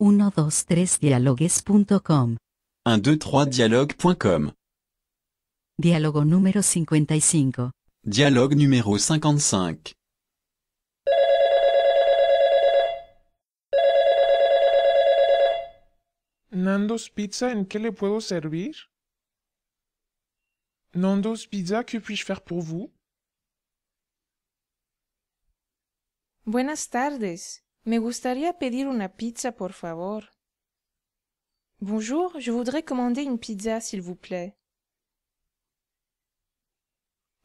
123dialogues.com. 123dialogue.com. Diálogo número 55. Diálogo número 55. Nando's Pizza, ¿en qué le puedo servir? Nando's Pizza, que puis-je faire pour vous? Buenas tardes. me gustaría pedir una pizza por favor bonjour je voudrais commander une pizza s'il vous plaît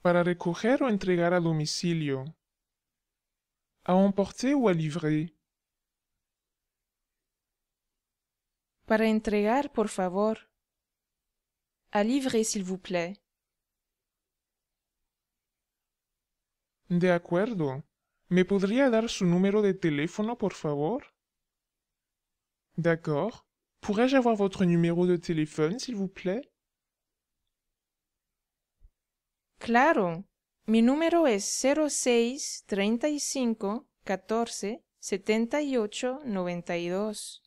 para recoger o entregar a domicilio à emporter ou à livrer Para entregar, por favor. À livrer, s'il vous plaît. De acuerdo. ¿Me podría dar su número de teléfono, por favor D'accord. Pourrais-je avoir votre numéro de téléphone, s'il vous plaît Claro. Mi numéro es 06 35 14 78 92.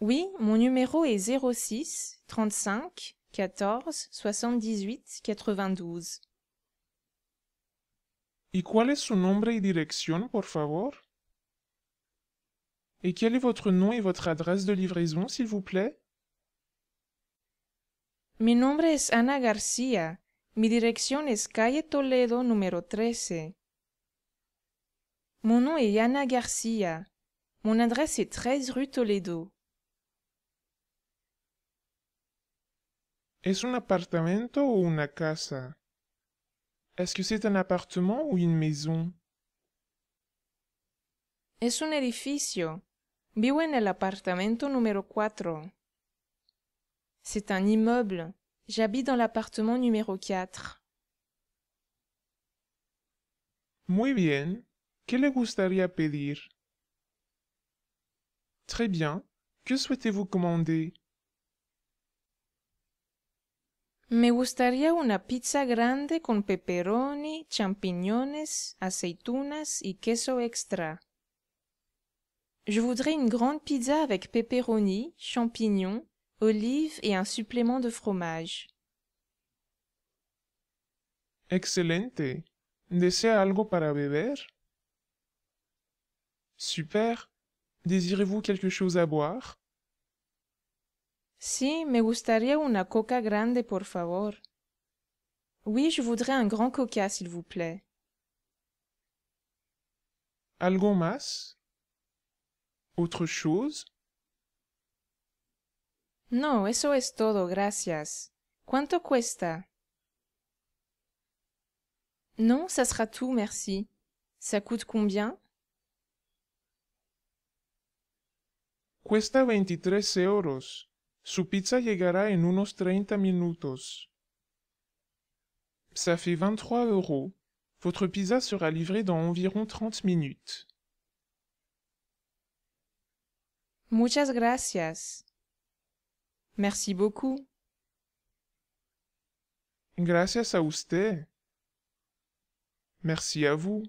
Oui, mon numéro est 06 35 14 78 92. ¿Y est es su nombre y dirección, por favor? Et quel est votre nom et votre adresse de livraison, s'il vous plaît? Mi nombre es Ana García. Mi dirección es calle Toledo número 13. Mon nom est Ana García. Mon adresse est 13 rue Toledo. ¿Es un apartamento o una casa? Est-ce que c'est un appartement ou une maison? Es un edificio. Vivo en el apartamento numéro 4. C'est un immeuble. J'habite dans l'appartement numéro 4. Muy bien. ¿Qué le gustaría pedir? Très bien. Que souhaitez-vous commander? Me gustaría una pizza grande con peperoni, champignons, aceitunas y queso extra. Je voudrais une grande pizza avec peperoni, champignons, olives et un supplément de fromage. Excelente. ¿Desea algo para beber? Super. Désirez-vous quelque chose à boire? Si, me gustaría una coca grande, por favor. Oui, je voudrais un grand coca, s'il vous plaît. Algo más? Autre chose? No, eso es todo, gracias. ¿Cuánto cuesta? Non, ça sera tout, merci. Ça coûte combien? Cuesta 23 euros. Su pizza llegará en unos treinta minutos. Ça fait vingt-trois euros. Votre pizza sera livrée dans environ 30 minutes. Muchas gracias. Merci beaucoup. Gracias a usted. Merci à vous.